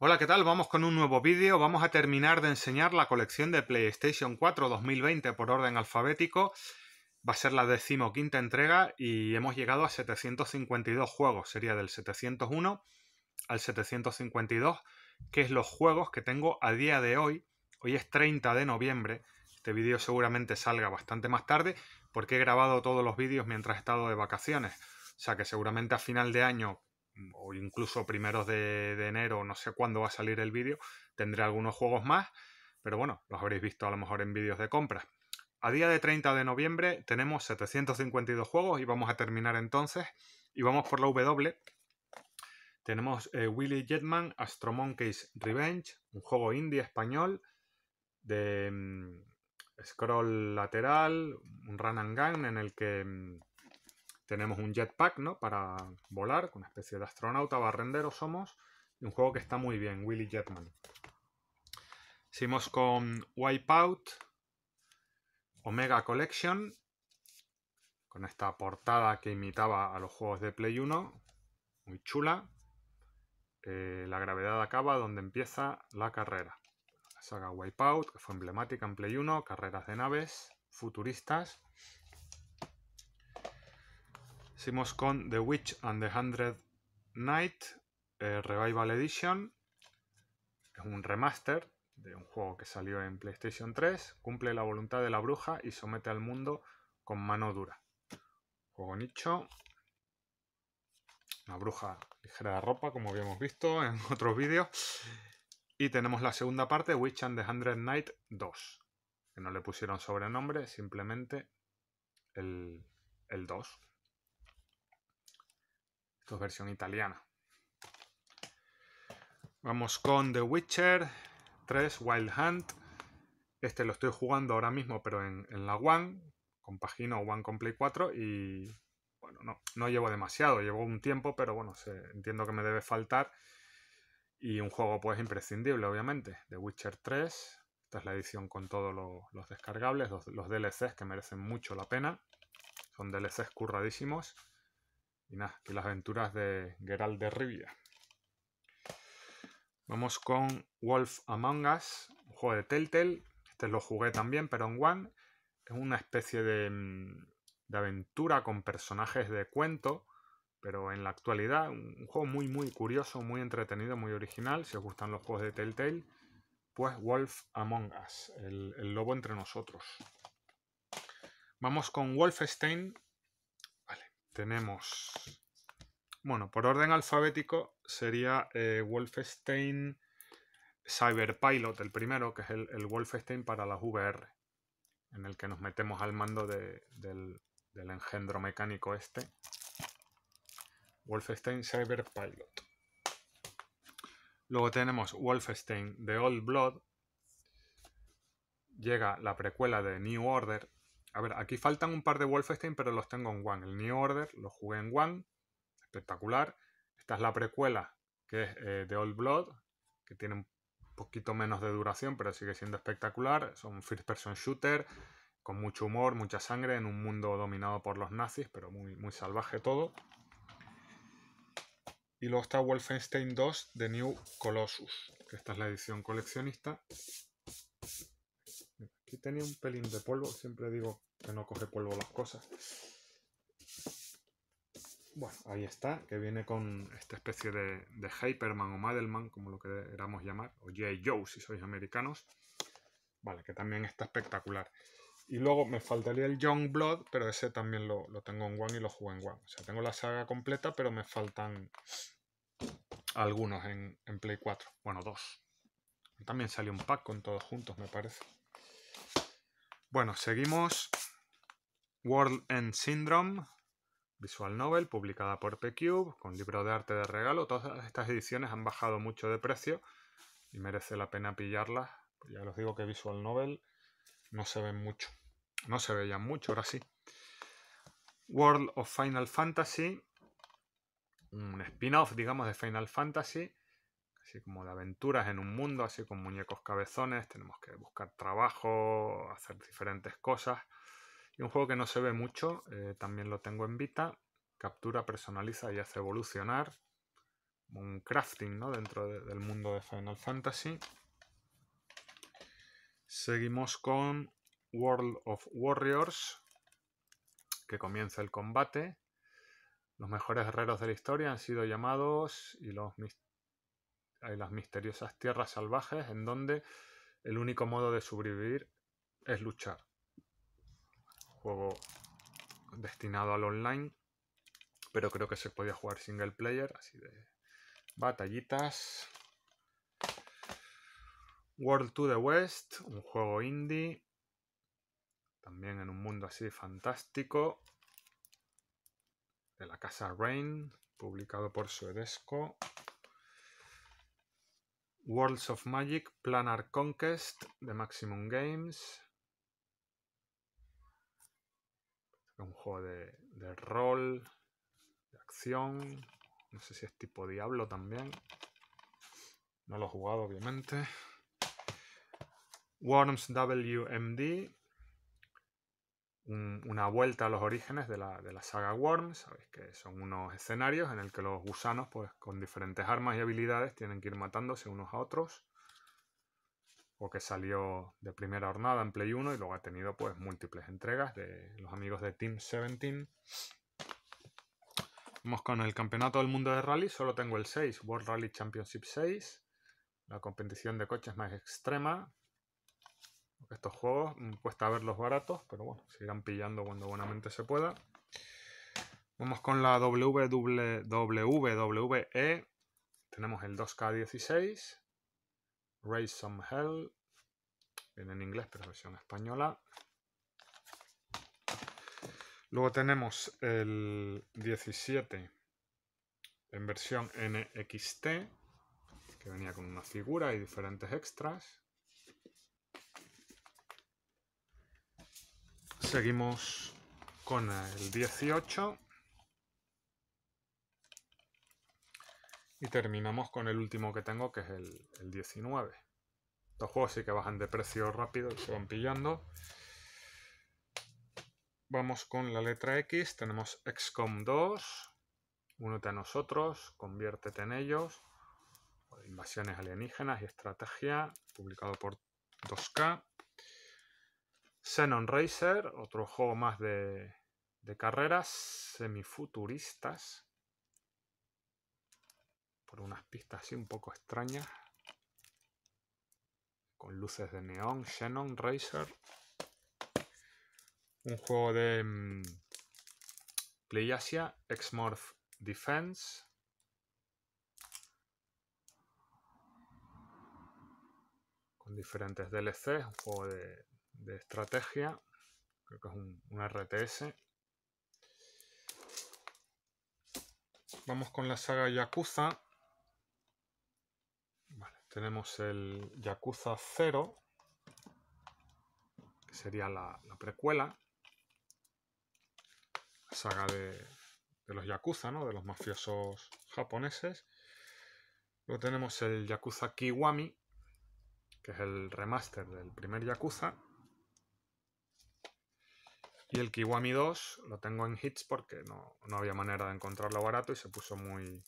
Hola, ¿qué tal? Vamos con un nuevo vídeo. Vamos a terminar de enseñar la colección de PlayStation 4 2020 por orden alfabético. Va a ser la decimoquinta entrega y hemos llegado a 752 juegos. Sería del 701 al 752, que es los juegos que tengo a día de hoy. Hoy es 30 de noviembre. Este vídeo seguramente salga bastante más tarde porque he grabado todos los vídeos mientras he estado de vacaciones. O sea que seguramente a final de año o incluso primeros de, enero, no sé cuándo va a salir el vídeo, tendré algunos juegos más, pero bueno, los habréis visto a lo mejor en vídeos de compras. A día de 30 de noviembre tenemos 752 juegos y vamos a terminar entonces. Y vamos por la W. Tenemos eh, Willy Jetman, astromonkeys Revenge, un juego indie español de mm, scroll lateral, un run and gun en el que mm, tenemos un jetpack, ¿no? Para volar, una especie de astronauta barrendero somos. y Un juego que está muy bien, Willy Jetman. Seguimos con Wipeout, Omega Collection, con esta portada que imitaba a los juegos de Play 1, muy chula. Eh, la gravedad acaba donde empieza la carrera. La saga Wipeout, que fue emblemática en Play 1, carreras de naves futuristas. Seguimos con The Witch and the Hundred Knight eh, Revival Edition. Es un remaster de un juego que salió en PlayStation 3. Cumple la voluntad de la bruja y somete al mundo con mano dura. Juego nicho. Una bruja ligera de ropa, como habíamos visto en otros vídeos. Y tenemos la segunda parte, Witch and the Hundred Knight 2. Que no le pusieron sobrenombre, simplemente el 2. Esto versión italiana. Vamos con The Witcher 3 Wild Hunt. Este lo estoy jugando ahora mismo, pero en, la One. Con pagino One con Play 4 y... Bueno, no, llevo demasiado. Llevo un tiempo, pero bueno, entiendo que me debe faltar. Y un juego pues imprescindible, obviamente. The Witcher 3. Esta es la edición con todos los descargables, los, los DLCs que merecen mucho la pena. Son DLCs curradísimos. Y nada, las aventuras de Gerald de Rivia. Vamos con Wolf Among Us, un juego de Telltale. Este lo jugué también, pero en One. Es una especie de, mm, aventura con personajes de cuento, pero en la actualidad un juego muy, muy curioso, muy entretenido, muy original. Si os gustan los juegos de Telltale, pues Wolf Among Us, el, el lobo entre nosotros. Vamos con Wolfenstein, tenemos... Bueno, por orden alfabético sería eh, Wolfenstein Cyberpilot, el primero, que es el, Wolfenstein para las VR, en el que nos metemos al mando del, del engendro mecánico este. Wolfenstein Cyberpilot. Luego tenemos Wolfenstein The Old Blood. Llega la precuela de New Order, a ver, aquí faltan un par de Wolfenstein, pero los tengo en One. El New Order lo jugué en One. Espectacular. Esta es la precuela, que es The eh, Old Blood, que tiene un poquito menos de duración, pero sigue siendo espectacular. Son first person shooter, con mucho humor, mucha sangre, en un mundo dominado por los nazis, pero muy, salvaje todo. Y luego está Wolfenstein 2 The New Colossus, que esta es la edición coleccionista tenía un pelín de polvo, siempre digo que no coge polvo las cosas. Bueno, ahí está, que viene con esta especie de, Hyperman o Madelman, como lo queramos llamar, o J. Joe si sois americanos. Vale, que también está espectacular. Y luego me faltaría el Young Blood, pero ese también lo, tengo en One y lo juego en One. O sea, tengo la saga completa, pero me faltan algunos en, en Play 4. Bueno, dos. También salió un pack con todos juntos, me parece. Bueno, seguimos. World End Syndrome, Visual Novel, publicada por PQ, con libro de arte de regalo. Todas estas ediciones han bajado mucho de precio y merece la pena pillarlas. Ya os digo que Visual Novel no se ven mucho. No se veían mucho, ahora sí. World of Final Fantasy, un spin-off, digamos, de Final Fantasy, así como de aventuras en un mundo, así con muñecos cabezones, tenemos que buscar trabajo, hacer diferentes cosas. Y un juego que no se ve mucho, eh, también lo tengo en Vita, captura, personaliza y hace evolucionar. Un crafting, ¿no? Dentro del mundo de Final Fantasy. Seguimos con World of Warriors, que comienza el combate. Los mejores guerreros de la historia han sido llamados y los hay las misteriosas tierras salvajes en donde el único modo de sobrevivir es luchar. Juego destinado al online, pero creo que se podía jugar single player, así de batallitas. World to the West, un juego indie, también en un mundo así fantástico, de la casa Rain, publicado por Suedesco. Worlds of Magic, Planar Conquest de Maximum Games. Un juego de, de rol, de acción. No sé si es tipo Diablo también. No lo he jugado, obviamente. Worms WMD, una vuelta a los orígenes de la, saga Worms, ¿sabéis? Que son unos escenarios en el que los gusanos, pues con diferentes armas y habilidades, tienen que ir matándose unos a otros. O que salió de primera hornada en Play 1 y luego ha tenido pues múltiples entregas de los amigos de Team 17. Vamos con el Campeonato del Mundo de Rally. Solo tengo el 6, World Rally Championship 6. La competición de coches más extrema, estos juegos mm, cuesta verlos baratos, pero bueno, se pillando cuando buenamente se pueda. Vamos con la WWE. Tenemos el 2K16. Raise Some Hell. Viene en inglés, pero versión española. Luego tenemos el 17 en versión NXT, que venía con una figura y diferentes extras. Seguimos con el 18. Y terminamos con el último que tengo, que es el, 19. Estos juegos sí que bajan de precio rápido y se van pillando. Vamos con la letra X. Tenemos XCOM 2. Únete a nosotros, conviértete en ellos. Invasiones alienígenas y estrategia, publicado por 2K. Xenon Racer, otro juego más de, carreras semifuturistas. Por unas pistas así un poco extrañas. Con luces de neón, Xenon Racer. Un juego de mm, Playasia X-Morph Defense. Con diferentes DLCs, un juego de de estrategia, creo que es un, RTS. Vamos con la saga Yakuza. tenemos el Yakuza 0, que sería la, precuela. La saga de, de los Yakuza, ¿no? De los mafiosos japoneses. Luego tenemos el Yakuza Kiwami, que es el remaster del primer Yakuza. Y el Kiwami 2 lo tengo en hits porque no, había manera de encontrarlo barato y se puso muy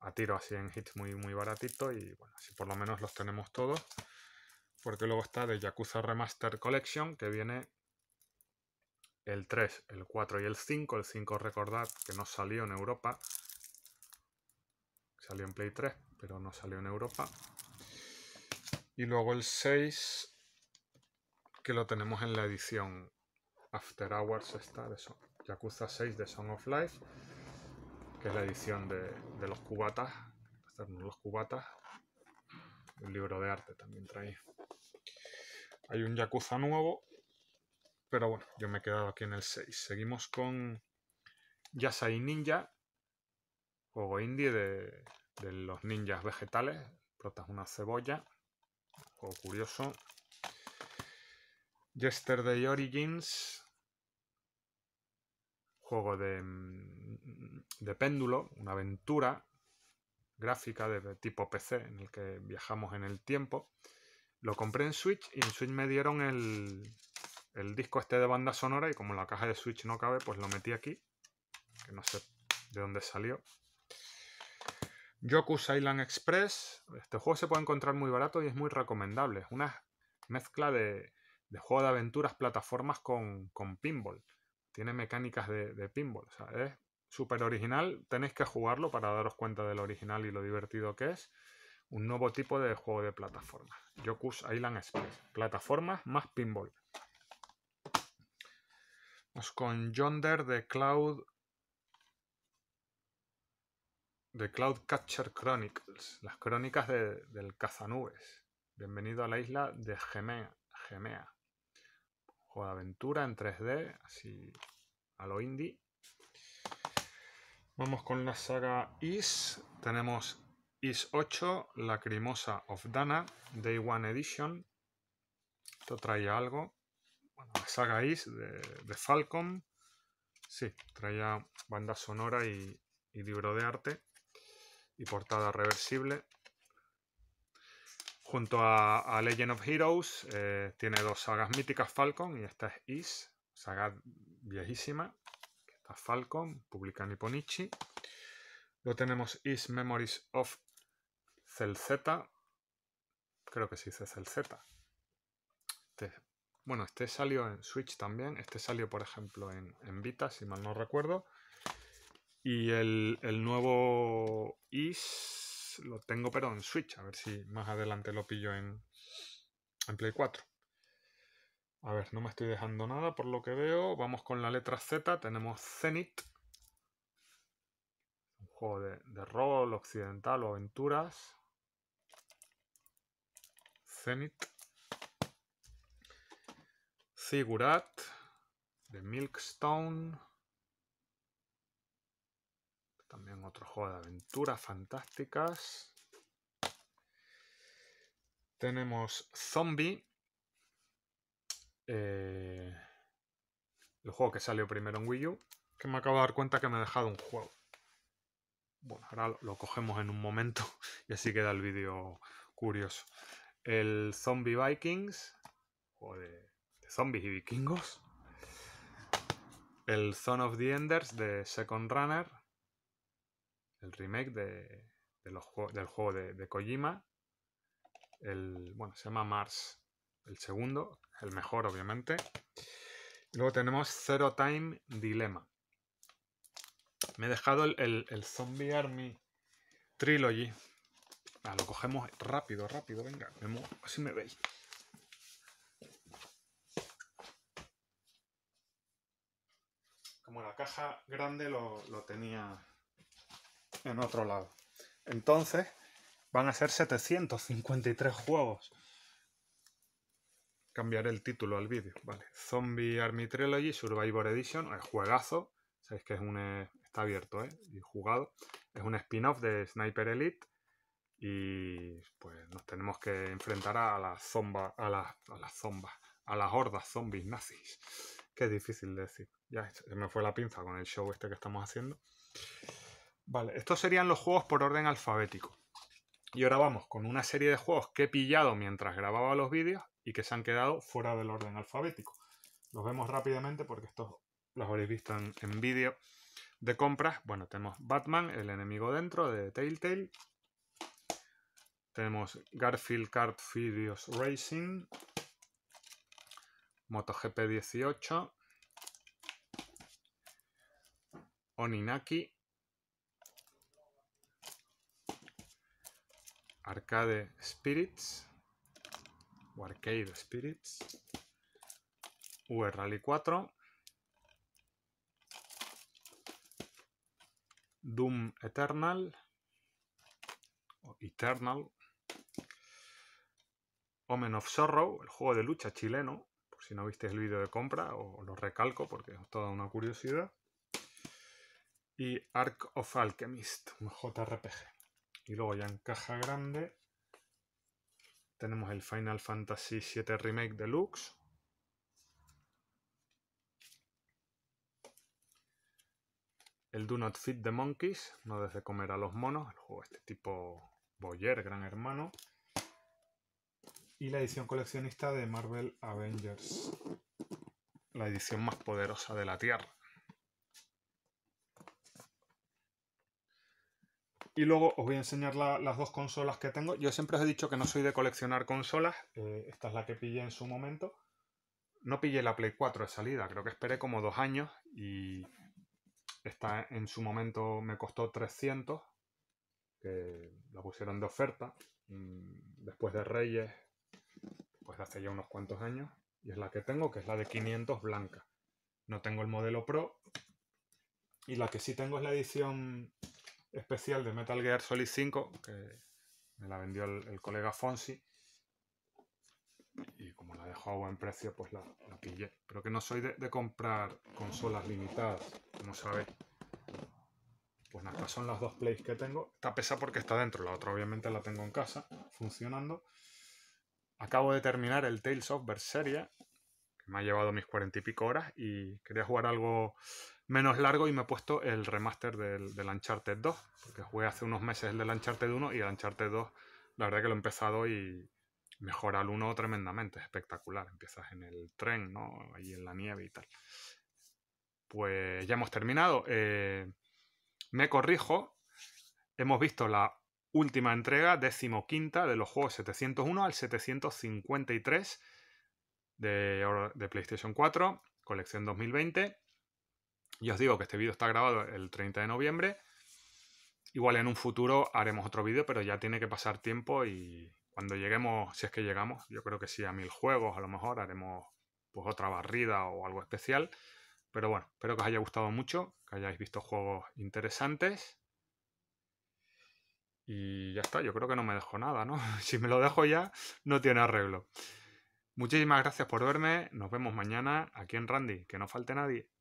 a tiro así en hits muy, muy baratito. Y bueno, así por lo menos los tenemos todos. Porque luego está de Yakuza Remaster Collection que viene el 3, el 4 y el 5. El 5 recordad que no salió en Europa. Salió en Play 3, pero no salió en Europa. Y luego el 6 que lo tenemos en la edición After Hours está de Yakuza 6 de Song of Life, que es la edición de, los cubatas, los cubatas, un libro de arte también trae. Hay un Yakuza nuevo, pero bueno, yo me he quedado aquí en el 6. Seguimos con Yasai Ninja, juego indie de, los ninjas vegetales, protas una cebolla, juego curioso, Yesterday Origins, juego mm, de, péndulo, una aventura gráfica de tipo PC en el que viajamos en el tiempo. Lo compré en Switch y en Switch me dieron el, el disco este de banda sonora y como la caja de Switch no cabe, pues lo metí aquí, que no sé de dónde salió. Yoku's Island Express. Este juego se puede encontrar muy barato y es muy recomendable. Es una mezcla de de juego de aventuras, plataformas con, pinball. Tiene mecánicas de, pinball. es súper original. Tenéis que jugarlo para daros cuenta De lo original y lo divertido que es. Un nuevo tipo de juego de plataformas. Yoku's Island Express. Plataformas más pinball. Vamos con Yonder de Cloud. The Cloud Catcher Chronicles, las crónicas del cazanubes. Bienvenido a la isla de Gemea. Gemea juego de aventura en 3D, así a lo indie. Vamos con la saga Is. Tenemos Is 8, Lacrimosa of Dana, Day One Edition. Esto traía algo. Bueno, la saga Is de, de Falcom. Sí, traía banda sonora y, y libro de arte. Y portada reversible. Junto a, Legend of Heroes eh, tiene dos sagas míticas Falcon y esta es Is, saga viejísima. Está Falcon, publica Nipponichi. Luego tenemos Is Memories of Celzeta. Creo que sí dice Celzeta. Este, bueno, este salió en Switch también. Este salió, por ejemplo, en, Vita, si mal no recuerdo. Y el, el nuevo Is pues, lo tengo pero en Switch, a ver si más adelante lo pillo en, Play 4. A ver, no me estoy dejando nada por lo que veo. Vamos con la letra Z, tenemos Zenith. Un juego de, rol occidental o aventuras. Zenith. sigurat De Milkstone. También otro juego de aventuras fantásticas. Tenemos Zombie. Eh, el juego que salió primero en Wii U. Que me acabo de dar cuenta que me ha dejado un juego. Bueno, ahora lo cogemos en un momento y así queda el vídeo curioso. El Zombie Vikings. O de, de zombies y vikingos. El Zone of the Enders de Second Runner el remake de, los, del juego de, Kojima. El, bueno, se llama Mars, el segundo, el mejor obviamente. Luego tenemos Zero Time Dilemma. Me he dejado el, Zombie Army Trilogy. Ah, lo cogemos rápido, rápido, venga, así me veis. Como la caja grande lo, lo tenía en otro lado. Entonces, van a ser 753 juegos. Cambiaré el título al vídeo, vale. Zombie Army Trilogy Survivor Edition, el juegazo. Sabéis que es un... está abierto, ¿eh? Y jugado. Es un spin-off de Sniper Elite. Y pues nos tenemos que enfrentar a las zombas, a las, a zombas, a las hordas zombies nazis. Que difícil de decir. Ya, se me fue la pinza con el show este que estamos haciendo. Vale, estos serían los juegos por orden alfabético. Y ahora vamos con una serie de juegos que he pillado mientras grababa los vídeos y que se han quedado fuera del orden alfabético. Los vemos rápidamente porque estos los habréis visto en, vídeo de compras. Bueno, tenemos Batman, el enemigo dentro de Telltale. Tenemos Garfield Kart Furious Racing. MotoGP 18. Oninaki. Arcade Spirits o Arcade Spirits, VR Rally 4, Doom Eternal o Eternal, Omen of Sorrow, el juego de lucha chileno, por si no visteis el vídeo de compra, o lo recalco porque es toda una curiosidad, y Arc of Alchemist, un JRPG. Y luego ya en caja grande tenemos el Final Fantasy VII Remake Deluxe. El Do Not Feed the Monkeys, no desde comer a los monos, el juego este tipo Boyer, gran hermano. Y la edición coleccionista de Marvel Avengers, la edición más poderosa de la Tierra. Y luego os voy a enseñar las dos consolas que tengo. Yo siempre os he dicho que no soy de coleccionar consolas. Eh, esta es la que pillé en su momento. No pillé la Play 4 de salida, creo que esperé como dos años y esta en su momento me costó 300, que la pusieron de oferta mm, después de Reyes, pues hace ya unos cuantos años. Y es la que tengo, que es la de 500 blanca. No tengo el modelo Pro. Y la que sí tengo es la edición especial de Metal Gear Solid 5, que me la vendió el, colega Fonsi. Y como la dejó a buen precio, pues la, pillé. Pero que no soy de, comprar consolas limitadas, como sabéis. Pues acá son las dos plays que tengo. Esta pesa porque está dentro, la otra obviamente la tengo en casa, funcionando. Acabo de terminar el Tales of Berseria, que me ha llevado mis cuarenta y pico horas y quería jugar algo menos largo y me he puesto el remaster del, del Uncharted 2, porque jugué hace unos meses el del Uncharted 1 y el Uncharted 2, la verdad que lo he empezado y mejora el 1 tremendamente, espectacular. Empiezas en el tren, ¿no? Ahí en la nieve y tal. Pues ya hemos terminado. Eh, me corrijo, hemos visto la última entrega, decimoquinta, de los juegos 701 al 753 de, de PlayStation 4, colección 2020. Y os digo que este vídeo está grabado el 30 de noviembre. Igual en un futuro haremos otro vídeo, pero ya tiene que pasar tiempo y cuando lleguemos, si es que llegamos, yo creo que sí a mil juegos, a lo mejor haremos pues otra barrida o algo especial. Pero bueno, espero que os haya gustado mucho, que hayáis visto juegos interesantes. Y ya está, yo creo que no me dejo nada, ¿no? Si me lo dejo ya, no tiene arreglo. Muchísimas gracias por verme, nos vemos mañana aquí en Randy, que no falte nadie.